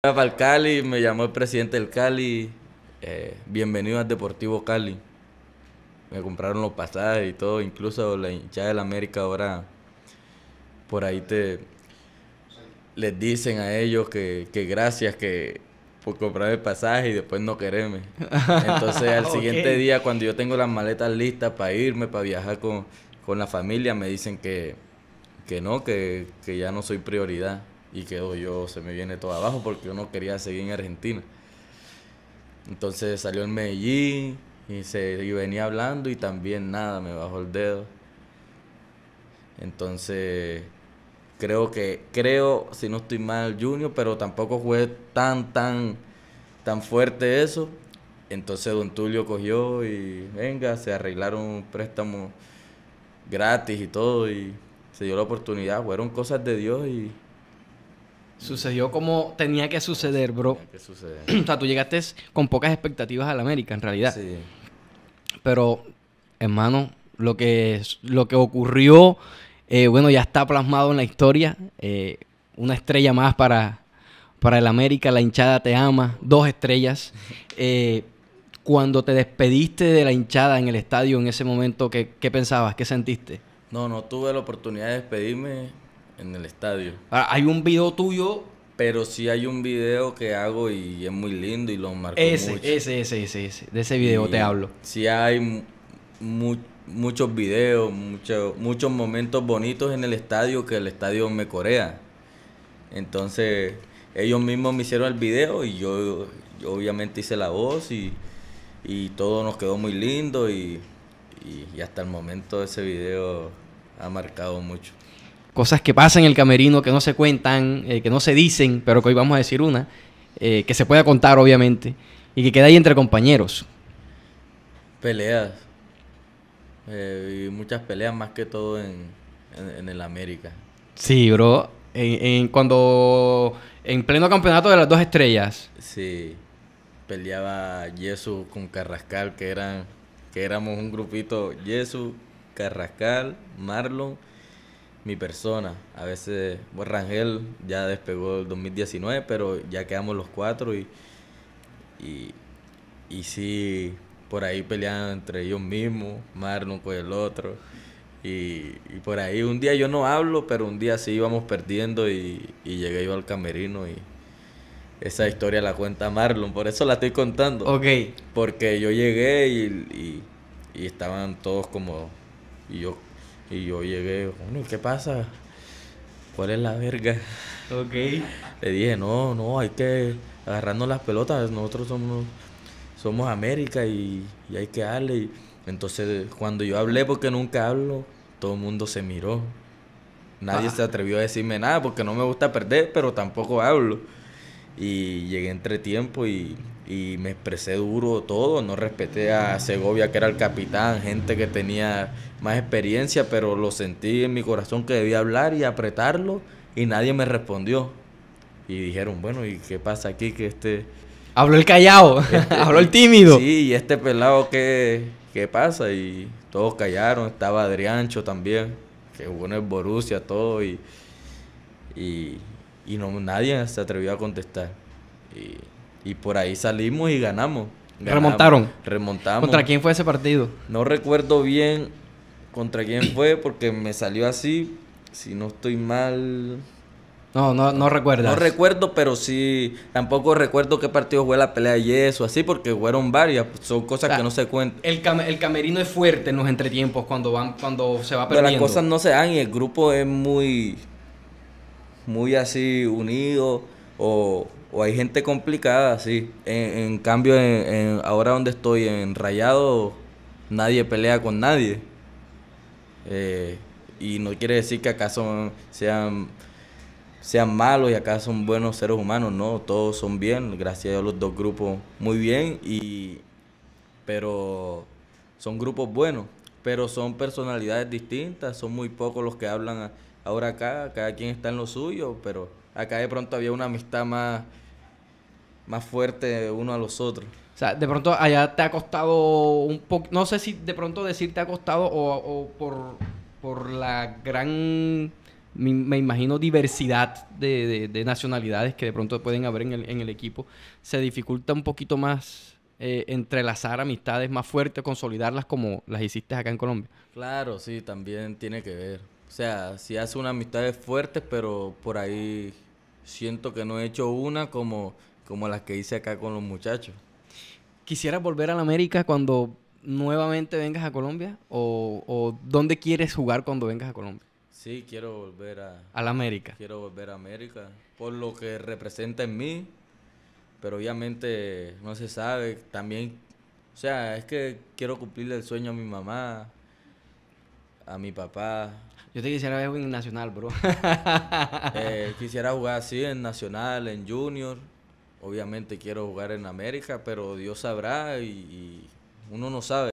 Para el Cali, me llamó el presidente del Cali, eh, bienvenido al Deportivo Cali. Me compraron los pasajes y todo, incluso la hinchada del América ahora por ahí te les dicen a ellos que, gracias que por comprarme el pasaje y después no quererme. Entonces al siguiente día cuando yo tengo las maletas listas para irme, para viajar con, la familia, me dicen que, que no, que, que ya no soy prioridad y quedó yo, se me viene todo abajo porque yo no quería seguir en Argentina. Entonces salió en Medellín y, se, venía hablando y también nada, me bajó el dedo. Entonces creo que, creo, si no estoy mal, Junior, pero tampoco fue tan, tan, tan fuerte eso. Entonces Don Tulio cogió y venga, se arreglaron un préstamo gratis y todo y se dio la oportunidad, fueron cosas de Dios y Sucedió como tenía que suceder, bro. que suceder. o sea, tú llegaste con pocas expectativas al América, en realidad. Sí. Pero, hermano, lo que, lo que ocurrió, eh, bueno, ya está plasmado en la historia. Eh, una estrella más para, para el América, la hinchada te ama, dos estrellas. Eh, cuando te despediste de la hinchada en el estadio en ese momento, ¿qué, qué pensabas? ¿Qué sentiste? No, no tuve la oportunidad de despedirme en el estadio. Ah, hay un video tuyo. Pero si hay un video que hago y es muy lindo y lo marco ese, mucho. Ese, ese, ese, ese. De ese video te hablo. si hay muchos videos, muchos momentos bonitos en el estadio que el estadio me corea. Entonces, ellos mismos me hicieron el video y yo, obviamente hice la voz y, todo nos quedó muy lindo y hasta el momento ese video ha marcado mucho cosas que pasan en el camerino que no se cuentan, eh, que no se dicen, pero que hoy vamos a decir una, eh, que se pueda contar obviamente, y que queda ahí entre compañeros. Peleas. Eh, muchas peleas más que todo en, el América. Sí, bro. En, cuando en pleno campeonato de las dos estrellas. Sí. Peleaba Yesu con Carrascal, que eran que éramos un grupito Yesu, Carrascal, Marlon mi persona. A veces, Rangel ya despegó el 2019, pero ya quedamos los cuatro y, y, y sí, por ahí peleando entre ellos mismos, Marlon con el otro. Y, por ahí un día yo no hablo, pero un día sí íbamos perdiendo y, llegué yo al camerino y esa historia la cuenta Marlon, por eso la estoy contando. Ok. Porque yo llegué y, y estaban todos como... Y yo y yo llegué, bueno, ¿qué pasa? ¿Cuál es la verga? Ok. Le dije, no, no, hay que agarrarnos las pelotas, nosotros somos, somos América y, y hay que darle. entonces, cuando yo hablé, porque nunca hablo, todo el mundo se miró. Nadie se atrevió a decirme nada porque no me gusta perder, pero tampoco hablo. Y llegué entre tiempo y y me expresé duro todo, no respeté a Segovia que era el capitán, gente que tenía más experiencia, pero lo sentí en mi corazón que debía hablar y apretarlo y nadie me respondió. Y dijeron, bueno, ¿y qué pasa aquí que este... Habló el callado, este, eh, habló el tímido. Sí, y este pelado que qué pasa y todos callaron, estaba Adriancho también, que jugó en el Borussia, todo y, y no, nadie se atrevió a contestar. Y y por ahí salimos y ganamos. Remontaron. Remontamos. ¿Contra quién fue ese partido? No recuerdo bien contra quién fue porque me salió así. Si no estoy mal. No, no, no recuerdas. No recuerdo, pero sí. Tampoco recuerdo qué partido fue la pelea de o así, porque fueron varias. Pues, son cosas que no se cuentan. El, el, camerino es fuerte en los entretiempos cuando, van, cuando se va perdiendo. Pero las cosas no se dan y el grupo es muy. Muy así unido o, hay gente complicada, sí. En, cambio, en, ahora donde estoy, en Rayado, nadie pelea con nadie. Eh, y no quiere decir que acaso sean, sean malos y acá son buenos seres humanos, no, todos son bien, gracias a Dios los dos grupos muy bien, y, pero son grupos buenos, pero son personalidades distintas, son muy pocos los que hablan ahora acá, cada quien está en lo suyo, pero Acá de pronto había una amistad más, más fuerte uno a los otros. O sea, de pronto allá te ha costado un poco, no sé si de pronto decir te ha costado o, por, la gran me, imagino diversidad de, nacionalidades que de pronto pueden haber en el, en el equipo, se dificulta un poquito más eh, entrelazar amistades más fuertes, consolidarlas como las hiciste acá en Colombia. Claro, sí, también tiene que ver. O sea, si hace unas amistades fuertes, pero por ahí siento que no he hecho una como, como las que hice acá con los muchachos. ¿Quisieras volver a la América cuando nuevamente vengas a Colombia? ¿O, dónde quieres jugar cuando vengas a Colombia? Sí, quiero volver a... A la América. Quiero volver a América, por lo que representa en mí, pero obviamente no se sabe. También, o sea, es que quiero cumplirle el sueño a mi mamá, a mi papá. Yo te quisiera ver en Nacional, bro. Eh, quisiera jugar así en Nacional, en Junior. Obviamente quiero jugar en América, pero Dios sabrá y uno no sabe.